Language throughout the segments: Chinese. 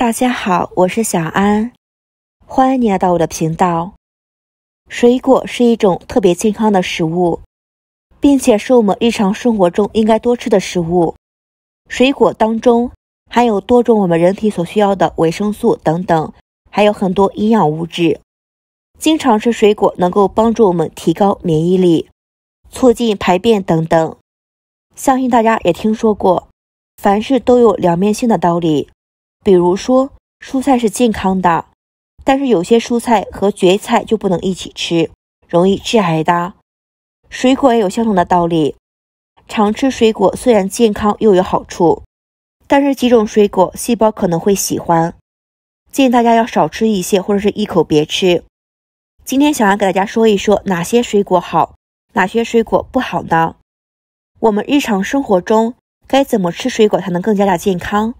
大家好，我是小安，欢迎你来到我的频道。水果是一种特别健康的食物，并且是我们日常生活中应该多吃的食物。水果当中含有多种我们人体所需要的维生素等等，还有很多营养物质。经常吃水果能够帮助我们提高免疫力，促进排便等等。相信大家也听说过，凡事都有两面性的道理。比如说，蔬菜是健康的，但是有些蔬菜和蕨菜就不能一起吃，容易致癌的。水果也有相同的道理，常吃水果虽然健康又有好处，但是几种水果细胞可能会喜欢，建议大家要少吃一些或者是一口别吃。今天小杨给大家说一说哪些水果好，哪些水果不好呢？我们日常生活中该怎么吃水果才能更加的健康？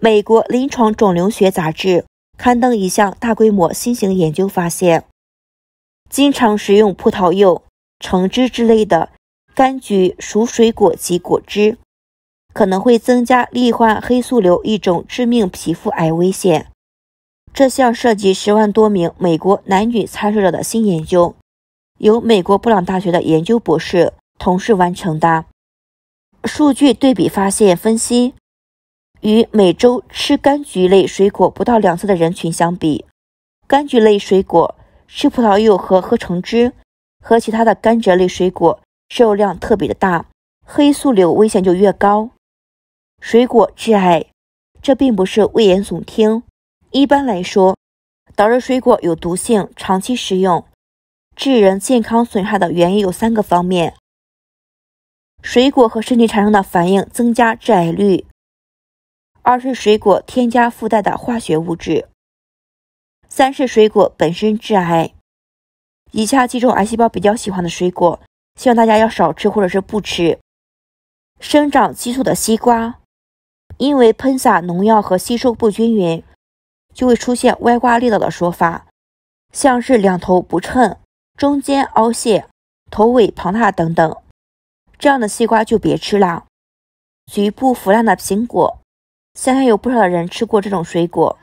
美国临床肿瘤学杂志刊登一项大规模新型研究，发现经常食用葡萄柚、橙汁之类的柑橘属水果及果汁，可能会增加罹患黑素瘤一种致命皮肤癌危险。这项涉及十万多名美国男女参与者的新研究，由美国布朗大学的研究博士同时完成的。数据对比发现分析。与每周吃柑橘类水果不到两次的人群相比，柑橘类水果吃葡萄柚和喝橙汁，和其他的甘蔗类水果摄入量特别的大，黑素瘤危险就越高。水果致癌，这并不是危言耸听。一般来说，导致水果有毒性、长期食用致人健康损害的原因有三个方面：水果和身体产生的反应增加致癌率。二是水果添加附带的化学物质，三是水果本身致癌。以下几种癌细胞比较喜欢的水果，希望大家要少吃或者是不吃。生长激素的西瓜，因为喷洒农药和吸收不均匀，就会出现歪瓜裂枣的说法，像是两头不称、中间凹陷、头尾庞大等等，这样的西瓜就别吃了。局部腐烂的苹果。相信有不少的人吃过这种水果，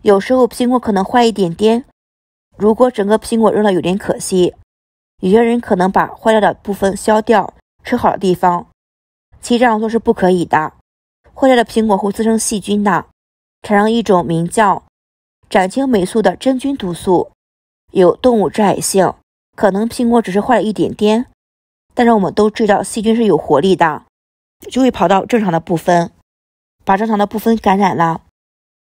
有时候苹果可能坏一点点，如果整个苹果扔了有点可惜。有些人可能把坏掉的部分削掉，吃好的地方，其实这样做是不可以的。坏掉的苹果会滋生细菌的，产生一种名叫展青霉素的真菌毒素，有动物致癌性。可能苹果只是坏了一点点，但是我们都知道细菌是有活力的，就会跑到正常的部分。把正常的部分感染了，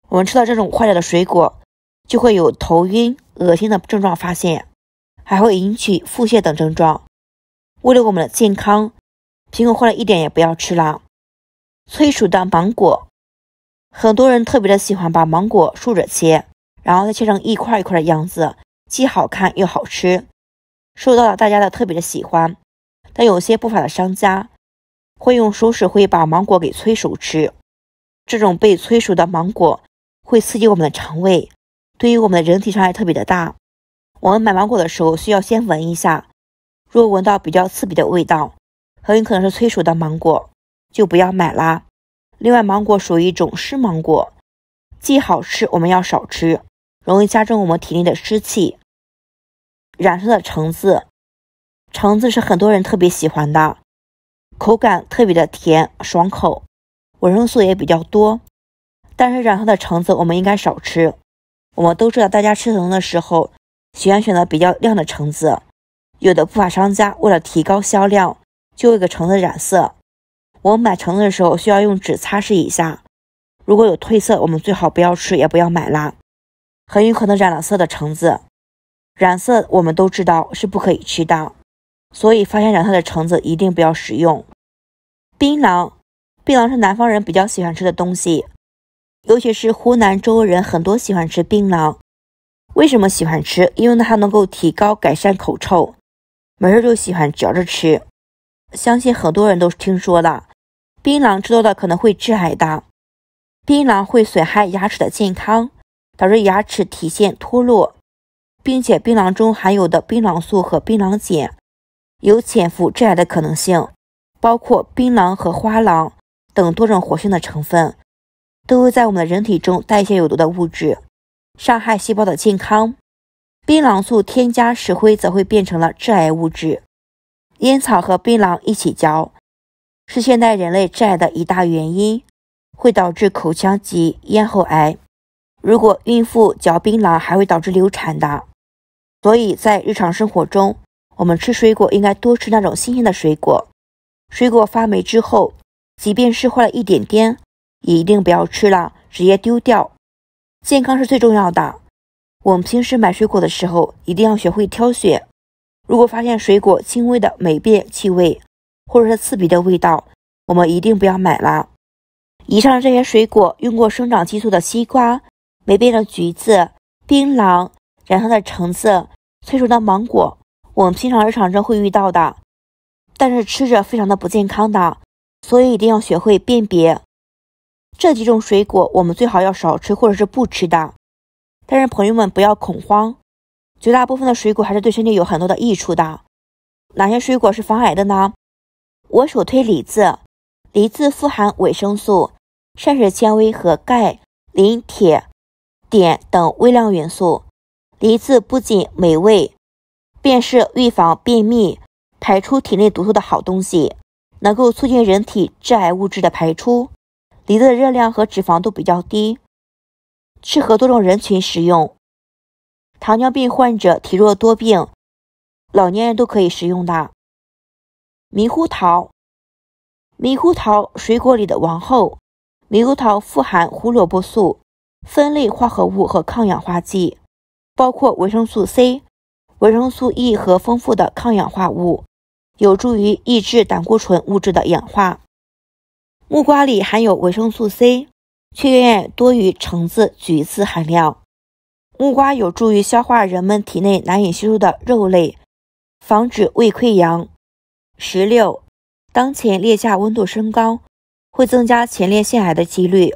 我们吃到这种坏掉的水果，就会有头晕、恶心的症状发现，还会引起腹泻等症状。为了我们的健康，苹果坏了一点也不要吃了。催熟的芒果，很多人特别的喜欢把芒果竖着切，然后再切成一块一块的样子，既好看又好吃，受到了大家的特别的喜欢。但有些不法的商家会用熟石灰把芒果给催熟吃。这种被催熟的芒果会刺激我们的肠胃，对于我们的人体伤害特别的大。我们买芒果的时候需要先闻一下，若闻到比较刺鼻的味道，很有可能是催熟的芒果，就不要买啦。另外，芒果属于一种湿芒果，既好吃我们要少吃，容易加重我们体内的湿气。染色的橙子，橙子是很多人特别喜欢的，口感特别的甜爽口。维生素也比较多，但是染色的橙子我们应该少吃。我们都知道，大家吃橙的时候喜欢选择比较亮的橙子，有的不法商家为了提高销量，就给橙子染色。我们买橙子的时候需要用纸擦拭一下，如果有褪色，我们最好不要吃，也不要买啦。很有可能染了色的橙子。染色我们都知道是不可以吃的，所以发现染色的橙子一定不要食用。槟榔。槟榔是南方人比较喜欢吃的东西，尤其是湖南周围人很多喜欢吃槟榔。为什么喜欢吃？因为它能够提高、改善口臭，没事就喜欢嚼着吃。相信很多人都听说了，槟榔吃多了可能会致癌的。槟榔会损害牙齿的健康，导致牙齿体现脱落，并且槟榔中含有的槟榔素和槟榔碱有潜伏致癌的可能性，包括槟榔和花郎。等多种活性的成分，都会在我们的人体中代谢有毒的物质，伤害细胞的健康。槟榔素添加石灰则会变成了致癌物质。烟草和槟榔一起嚼，是现代人类致癌的一大原因，会导致口腔及咽喉癌。如果孕妇嚼槟榔，还会导致流产的。所以在日常生活中，我们吃水果应该多吃那种新鲜的水果。水果发霉之后。即便是坏了一点点，也一定不要吃了，直接丢掉。健康是最重要的。我们平时买水果的时候，一定要学会挑选。如果发现水果轻微的霉变气味，或者是刺鼻的味道，我们一定不要买了。以上这些水果，用过生长激素的西瓜、霉变的橘子、槟榔染烧的橙子、催熟的芒果，我们平常日常中会遇到的，但是吃着非常的不健康的。所以一定要学会辨别这几种水果，我们最好要少吃或者是不吃的。但是朋友们不要恐慌，绝大部分的水果还是对身体有很多的益处的。哪些水果是防癌的呢？我首推李子，李子富含维生素、膳食纤维和钙、磷、铁、碘等微量元素。梨子不仅美味，便是预防便秘、排出体内毒素的好东西。能够促进人体致癌物质的排出，梨子的热量和脂肪都比较低，适合多种人群食用。糖尿病患者、体弱多病、老年人都可以食用的。猕猴桃，猕猴桃水果里的王后。猕猴桃富含胡萝卜素、酚类化合物和抗氧化剂，包括维生素 C、维生素 E 和丰富的抗氧化物。有助于抑制胆固醇物质的氧化。木瓜里含有维生素 C，却远远多于橙子、橘子含量。木瓜有助于消化人们体内难以吸收的肉类，防止胃溃疡。石榴，当前烈下温度升高，会增加前列腺癌的几率，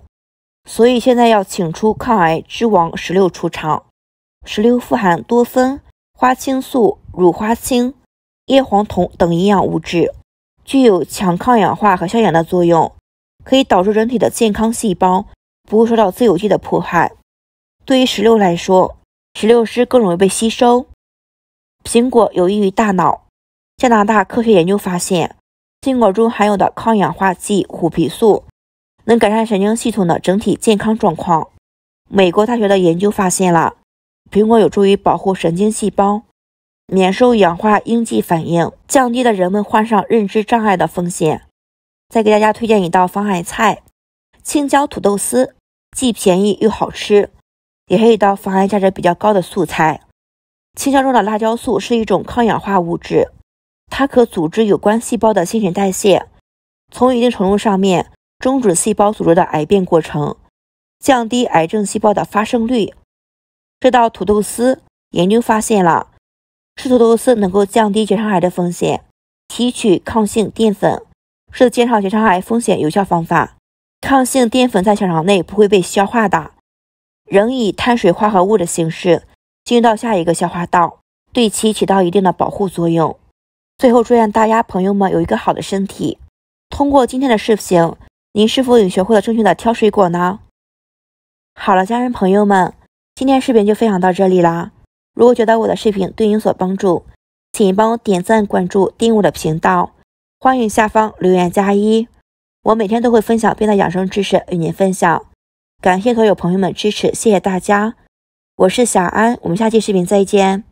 所以现在要请出抗癌之王石榴出场。石榴富含多酚、花青素、乳花青。叶黄酮等营养物质具有强抗氧化和消炎的作用，可以导致人体的健康细胞不会受到自由基的迫害。对于石榴来说，石榴汁更容易被吸收。苹果有益于大脑。加拿大科学研究发现，苹果中含有的抗氧化剂虎皮素能改善神经系统的整体健康状况。美国大学的研究发现了苹果有助于保护神经细胞。免受氧化应激反应降低了人们患上认知障碍的风险。再给大家推荐一道防癌菜：青椒土豆丝，既便宜又好吃，也是一道防癌价值比较高的素菜。青椒中的辣椒素是一种抗氧化物质，它可组织有关细胞的新陈代谢，从一定程度上面终止细胞组织的癌变过程，降低癌症细胞的发生率。这道土豆丝，研究发现了。吃土豆丝能够降低结肠癌的风险，提取抗性淀粉是减少结肠癌风险有效方法。抗性淀粉在小肠内不会被消化的，仍以碳水化合物的形式进入到下一个消化道，对其起到一定的保护作用。最后，祝愿大家朋友们有一个好的身体。通过今天的视频，您是否已学会了正确的挑水果呢？好了，家人朋友们，今天视频就分享到这里啦。如果觉得我的视频对你有所帮助，请帮我点赞、关注、订阅我的频道。欢迎下方留言加一，我每天都会分享变的养生知识与您分享。感谢所有朋友们支持，谢谢大家！我是小安，我们下期视频再见。